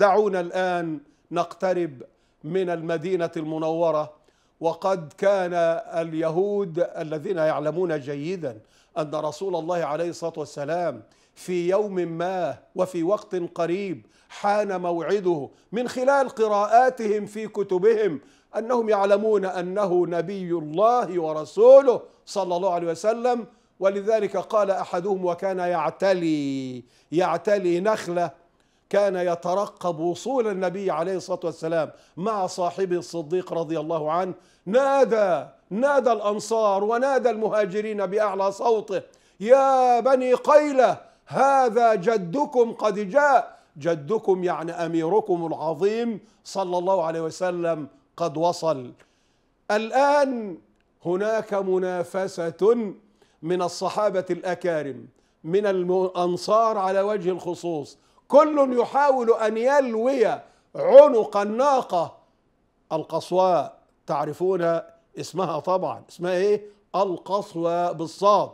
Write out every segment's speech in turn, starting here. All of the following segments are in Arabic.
دعونا الآن نقترب من المدينة المنورة وقد كان اليهود الذين يعلمون جيدا أن رسول الله عليه الصلاة والسلام في يوم ما وفي وقت قريب حان موعده من خلال قراءاتهم في كتبهم انهم يعلمون انه نبي الله ورسوله صلى الله عليه وسلم ولذلك قال احدهم وكان يعتلي يعتلي نخله كان يترقب وصول النبي عليه الصلاة والسلام مع صاحبه الصديق رضي الله عنه نادى نادى الأنصار ونادى المهاجرين بأعلى صوته يا بني قيلة هذا جدكم قد جاء جدكم يعني أميركم العظيم صلى الله عليه وسلم قد وصل الآن هناك منافسة من الصحابة الأكارم من الأنصار على وجه الخصوص كل يحاول أن يلوي عنق الناقة القصواء تعرفون اسمها طبعا اسمها ايه القصوى بالصاد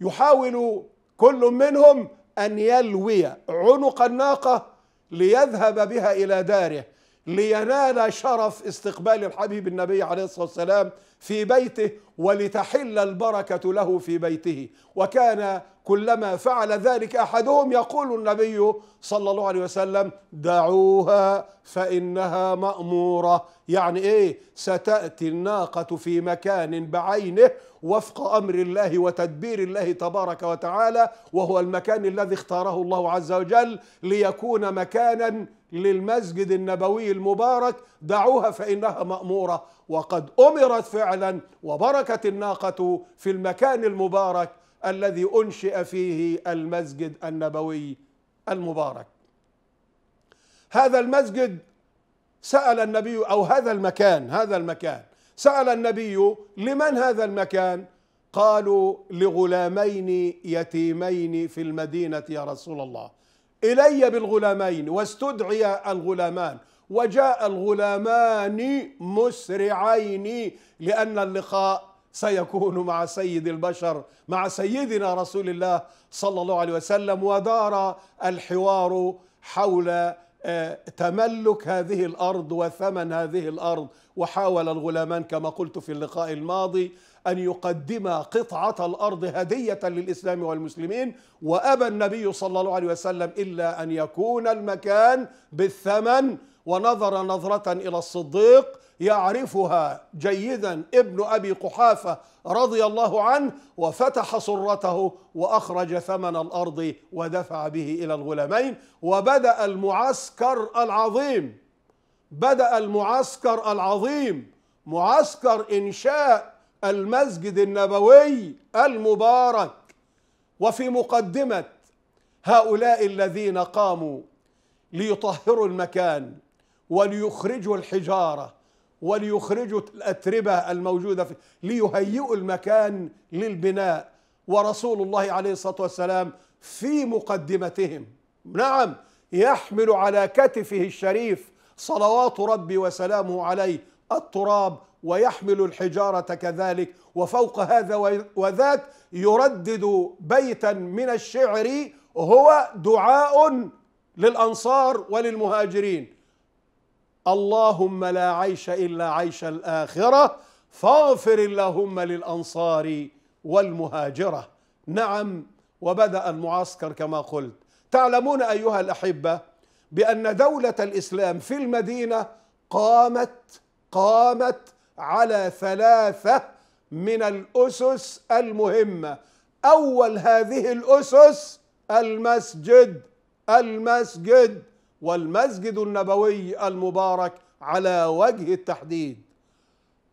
يحاول كل منهم أن يلوي عنق الناقة ليذهب بها إلى داره لينال شرف استقبال الحبيب النبي عليه الصلاة والسلام في بيته ولتحل البركة له في بيته وكان كلما فعل ذلك احدهم يقول النبي صلى الله عليه وسلم دعوها فانها ماموره يعني ايه ستاتي الناقه في مكان بعينه وفق امر الله وتدبير الله تبارك وتعالى وهو المكان الذي اختاره الله عز وجل ليكون مكانا للمسجد النبوي المبارك دعوها فانها ماموره وقد امرت فعلا وبركت الناقه في المكان المبارك الذي أنشئ فيه المسجد النبوي المبارك هذا المسجد سأل النبي أو هذا المكان هذا المكان سأل النبي لمن هذا المكان قالوا لغلامين يتيمين في المدينة يا رسول الله إلي بالغلامين واستدعي الغلامان وجاء الغلامان مسرعين لأن اللقاء سيكون مع سيد البشر مع سيدنا رسول الله صلى الله عليه وسلم ودار الحوار حول آه، تملك هذه الارض وثمن هذه الارض وحاول الغلامان كما قلت في اللقاء الماضي أن يقدم قطعة الأرض هدية للإسلام والمسلمين وأبى النبي صلى الله عليه وسلم إلا أن يكون المكان بالثمن ونظر نظرة إلى الصديق يعرفها جيدا ابن أبي قحافة رضي الله عنه وفتح سرته وأخرج ثمن الأرض ودفع به إلى الغلامين وبدأ المعسكر العظيم بدأ المعسكر العظيم معسكر إنشاء المسجد النبوي المبارك وفي مقدمة هؤلاء الذين قاموا ليطهروا المكان وليخرجوا الحجارة وليخرجوا الأتربة الموجودة فيه ليهيئوا المكان للبناء ورسول الله عليه الصلاة والسلام في مقدمتهم نعم يحمل على كتفه الشريف صلوات ربي وسلامه عليه التراب ويحمل الحجارة كذلك وفوق هذا وذاك يردد بيتا من الشعر هو دعاء للأنصار وللمهاجرين اللهم لا عيش إلا عيش الآخرة فاغفر اللهم للأنصار والمهاجرة نعم وبدأ المعسكر كما قلت تعلمون أيها الأحبة بأن دولة الإسلام في المدينة قامت قامت على ثلاثة من الأسس المهمة أول هذه الأسس المسجد المسجد والمسجد النبوي المبارك على وجه التحديد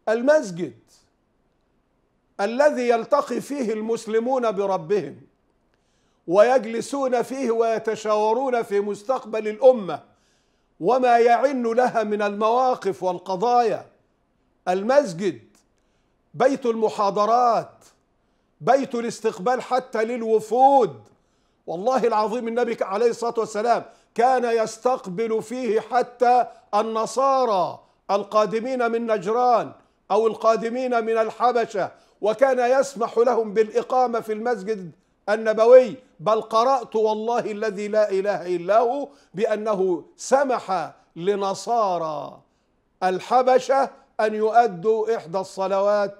المسجد الذي يلتقي فيه المسلمون بربهم ويجلسون فيه ويتشاورون في مستقبل الامه وما يعن لها من المواقف والقضايا المسجد بيت المحاضرات بيت الاستقبال حتى للوفود والله العظيم النبي عليه الصلاة والسلام كان يستقبل فيه حتى النصارى القادمين من نجران أو القادمين من الحبشة وكان يسمح لهم بالإقامة في المسجد النبوي بل قرأت والله الذي لا إله إلا هو بأنه سمح لنصارى الحبشة أن يؤدوا إحدى الصلوات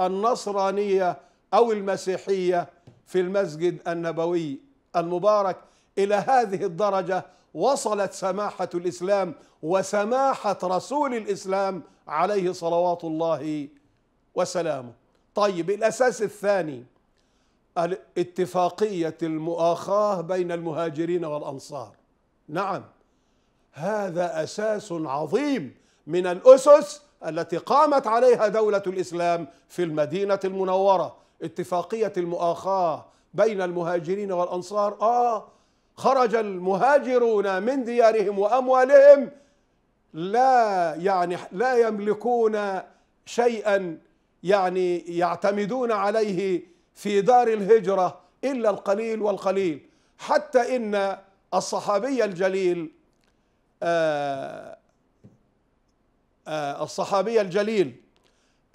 النصرانية أو المسيحية في المسجد النبوي المبارك إلى هذه الدرجة وصلت سماحة الإسلام وسماحة رسول الإسلام عليه صلوات الله وسلامه طيب الأساس الثاني اتفاقية المؤاخاة بين المهاجرين والأنصار نعم هذا أساس عظيم من الأسس التي قامت عليها دولة الإسلام في المدينة المنورة اتفاقية المؤاخاة بين المهاجرين والأنصار آه خرج المهاجرون من ديارهم وأموالهم لا يعني لا يملكون شيئا يعني يعتمدون عليه في دار الهجرة إلا القليل والقليل حتى إن الصحابي الجليل آه آه، الصحابي الجليل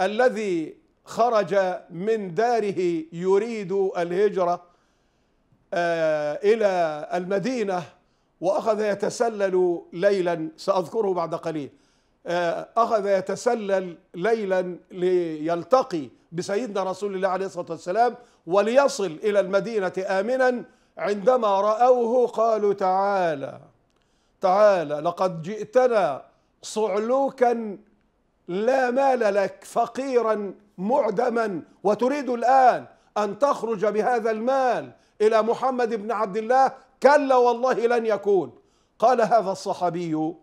الذي خرج من داره يريد الهجرة آه، إلى المدينة وأخذ يتسلل ليلا سأذكره بعد قليل آه، أخذ يتسلل ليلا ليلتقي بسيدنا رسول الله عليه الصلاة والسلام وليصل إلى المدينة آمنا عندما رأوه قالوا تعالى تعالى لقد جئتنا صعلوكا لا مال لك فقيرا معدما وتريد الآن أن تخرج بهذا المال إلى محمد بن عبد الله كلا والله لن يكون قال هذا الصحابي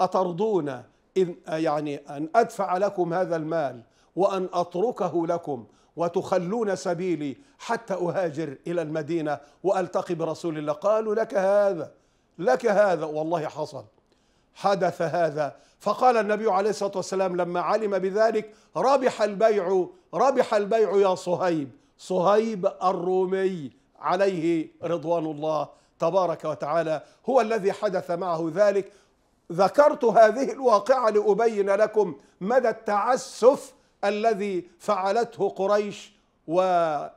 أترضون إن يعني أن أدفع لكم هذا المال وأن أتركه لكم وتخلون سبيلي حتى أهاجر إلى المدينة وألتقي برسول الله قالوا لك هذا لك هذا والله حصل حدث هذا فقال النبي عليه الصلاة والسلام لما علم بذلك ربح البيع ربح البيع يا صهيب صهيب الرومي عليه رضوان الله تبارك وتعالى هو الذي حدث معه ذلك ذكرت هذه الواقعة لأبين لكم مدى التعسف الذي فعلته قريش ومع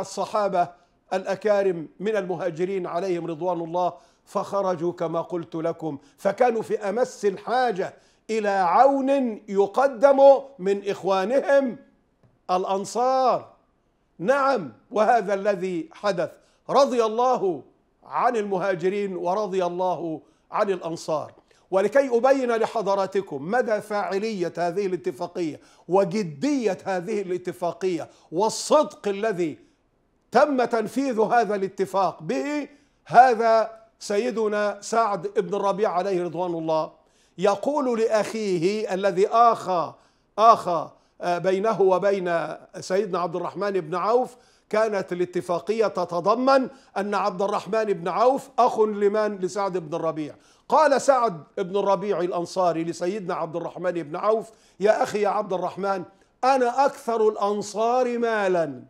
الصحابة الأكارم من المهاجرين عليهم رضوان الله فخرجوا كما قلت لكم فكانوا في امس الحاجه الى عون يقدم من اخوانهم الانصار نعم وهذا الذي حدث رضي الله عن المهاجرين ورضي الله عن الانصار ولكي ابين لحضراتكم مدى فاعليه هذه الاتفاقيه وجديه هذه الاتفاقيه والصدق الذي تم تنفيذ هذا الاتفاق به هذا سيدنا سعد بن الربيع عليه رضوان الله يقول لأخيه الذي آخى آخى آه، بينه وبين سيدنا عبد الرحمن بن عوف كانت الاتفاقية تتضمن أن عبد الرحمن بن عوف أخ لمن لسعد بن الربيع قال سعد بن الربيع الأنصاري لسيدنا عبد الرحمن بن عوف يا أخي يا عبد الرحمن أنا أكثر الأنصار مالا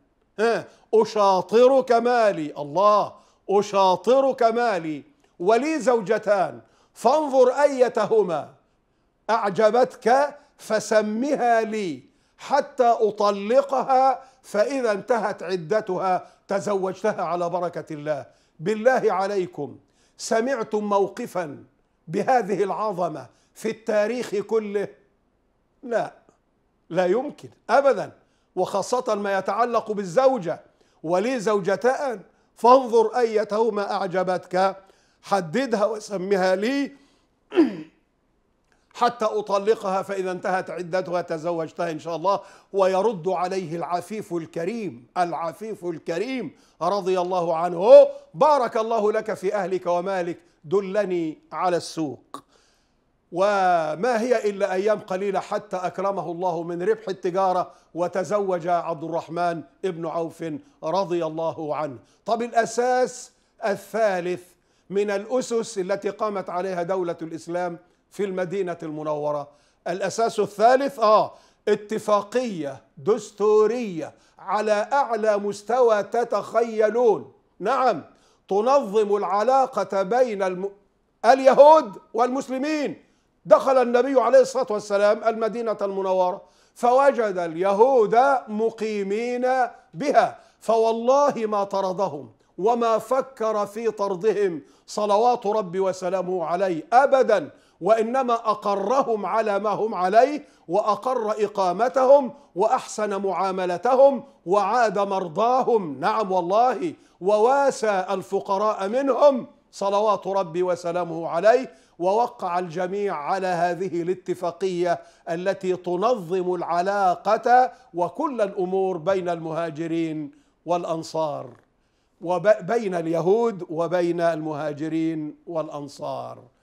أشاطرك مالي الله أشاطرك مالي ولي زوجتان فانظر أيتهما أعجبتك فسمها لي حتى أطلقها فإذا انتهت عدتها تزوجتها على بركة الله بالله عليكم سمعتم موقفا بهذه العظمة في التاريخ كله لا لا يمكن أبدا وخاصة ما يتعلق بالزوجة ولي زوجتان فانظر أيتهما أعجبتك حددها وسمها لي حتى أطلقها فإذا انتهت عدتها تزوجتها إن شاء الله ويرد عليه العفيف الكريم العفيف الكريم رضي الله عنه بارك الله لك في أهلك ومالك دلني على السوق وما هي إلا أيام قليلة حتى أكرمه الله من ربح التجارة وتزوج عبد الرحمن ابن عوف رضي الله عنه طب الأساس الثالث من الأسس التي قامت عليها دولة الإسلام في المدينة المنورة الأساس الثالث آه اتفاقية دستورية على أعلى مستوى تتخيلون نعم تنظم العلاقة بين الم... اليهود والمسلمين دخل النبي عليه الصلاة والسلام المدينة المنورة فوجد اليهود مقيمين بها فوالله ما طردهم وما فكر في طردهم صلوات ربي وسلامه عليه أبدا وإنما أقرهم على ما هم عليه وأقر إقامتهم وأحسن معاملتهم وعاد مرضاهم نعم والله وواسى الفقراء منهم صلوات ربي وسلامه عليه ووقع الجميع على هذه الاتفاقيه التي تنظم العلاقه وكل الامور بين المهاجرين والانصار وبين اليهود وبين المهاجرين والانصار